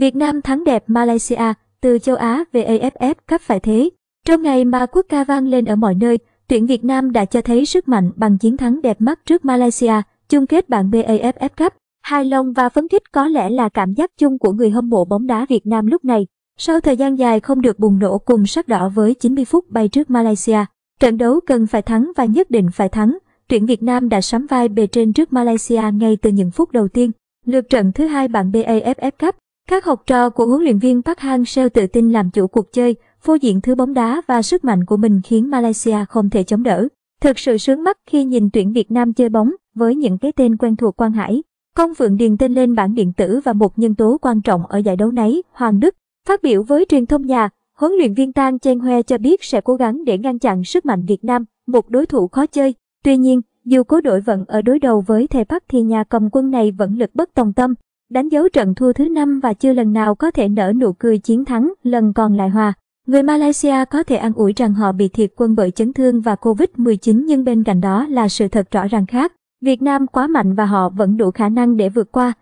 Việt Nam thắng đẹp Malaysia, từ châu Á về AFF Cup phải thế. Trong ngày mà quốc ca vang lên ở mọi nơi, tuyển Việt Nam đã cho thấy sức mạnh bằng chiến thắng đẹp mắt trước Malaysia, chung kết bảng B AFF Cup. Hài lòng và phấn khích có lẽ là cảm giác chung của người hâm mộ bóng đá Việt Nam lúc này. Sau thời gian dài không được bùng nổ cùng sắc đỏ với 90 phút bay trước Malaysia, trận đấu cần phải thắng và nhất định phải thắng. Tuyển Việt Nam đã sắm vai bề trên trước Malaysia ngay từ những phút đầu tiên. Lượt trận thứ hai bảng B AFF Cup, các học trò của huấn luyện viên Park Hang-seo tự tin làm chủ cuộc chơi, phô diện thứ bóng đá và sức mạnh của mình khiến Malaysia không thể chống đỡ. Thực sự sướng mắt khi nhìn tuyển Việt Nam chơi bóng với những cái tên quen thuộc Quang Hải. Công Phượng Điền tên lên bản điện tử và một nhân tố quan trọng ở giải đấu nấy, Hoàng Đức. Phát biểu với truyền thông nhà, huấn luyện viên Tang Chen hoe cho biết sẽ cố gắng để ngăn chặn sức mạnh Việt Nam, một đối thủ khó chơi. Tuy nhiên, dù cố đội vận ở đối đầu với thầy Park thì nhà cầm quân này vẫn lực bất tòng tâm đánh dấu trận thua thứ năm và chưa lần nào có thể nở nụ cười chiến thắng, lần còn lại hòa. Người Malaysia có thể an ủi rằng họ bị thiệt quân bởi chấn thương và Covid-19 nhưng bên cạnh đó là sự thật rõ ràng khác. Việt Nam quá mạnh và họ vẫn đủ khả năng để vượt qua.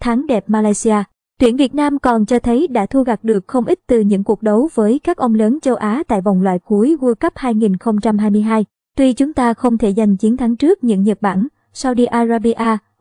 Thắng đẹp Malaysia Tuyển Việt Nam còn cho thấy đã thu gặt được không ít từ những cuộc đấu với các ông lớn châu Á tại vòng loại cuối World Cup 2022. Tuy chúng ta không thể giành chiến thắng trước những Nhật Bản, Saudi Arabia,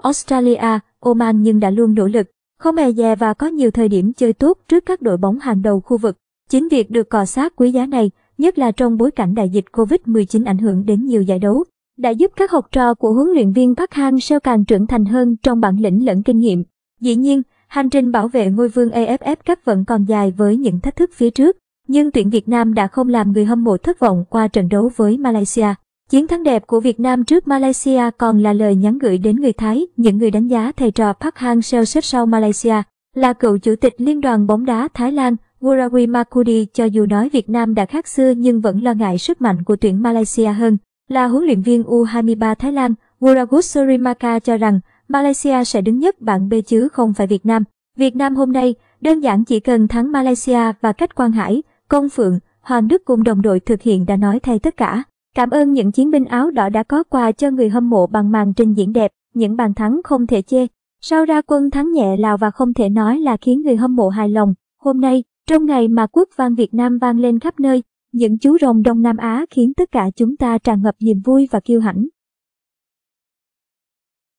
Australia, Oman nhưng đã luôn nỗ lực, không hề dè và có nhiều thời điểm chơi tốt trước các đội bóng hàng đầu khu vực. Chính việc được cò sát quý giá này, nhất là trong bối cảnh đại dịch Covid-19 ảnh hưởng đến nhiều giải đấu, đã giúp các học trò của huấn luyện viên Park Hang-seo càng trưởng thành hơn trong bản lĩnh lẫn kinh nghiệm. Dĩ nhiên, hành trình bảo vệ ngôi vương AFF Cup vẫn còn dài với những thách thức phía trước, nhưng tuyển Việt Nam đã không làm người hâm mộ thất vọng qua trận đấu với Malaysia. Chiến thắng đẹp của Việt Nam trước Malaysia còn là lời nhắn gửi đến người Thái, những người đánh giá thầy trò Park Hang-seo xếp sau Malaysia là cựu chủ tịch Liên đoàn bóng đá Thái Lan Wurawi Makudi cho dù nói Việt Nam đã khác xưa nhưng vẫn lo ngại sức mạnh của tuyển Malaysia hơn. Là huấn luyện viên U23 Thái Lan, Wuragus Surimaka cho rằng Malaysia sẽ đứng nhất bảng B chứ không phải Việt Nam. Việt Nam hôm nay đơn giản chỉ cần thắng Malaysia và cách Quang Hải, Công Phượng, Hoàng Đức cùng đồng đội thực hiện đã nói thay tất cả. Cảm ơn những chiến binh áo đỏ đã có quà cho người hâm mộ bằng màn trình diễn đẹp, những bàn thắng không thể chê. Sau ra quân thắng nhẹ Lào và không thể nói là khiến người hâm mộ hài lòng. Hôm nay, trong ngày mà quốc vang Việt Nam vang lên khắp nơi, những chú rồng Đông Nam Á khiến tất cả chúng ta tràn ngập niềm vui và kiêu hãnh.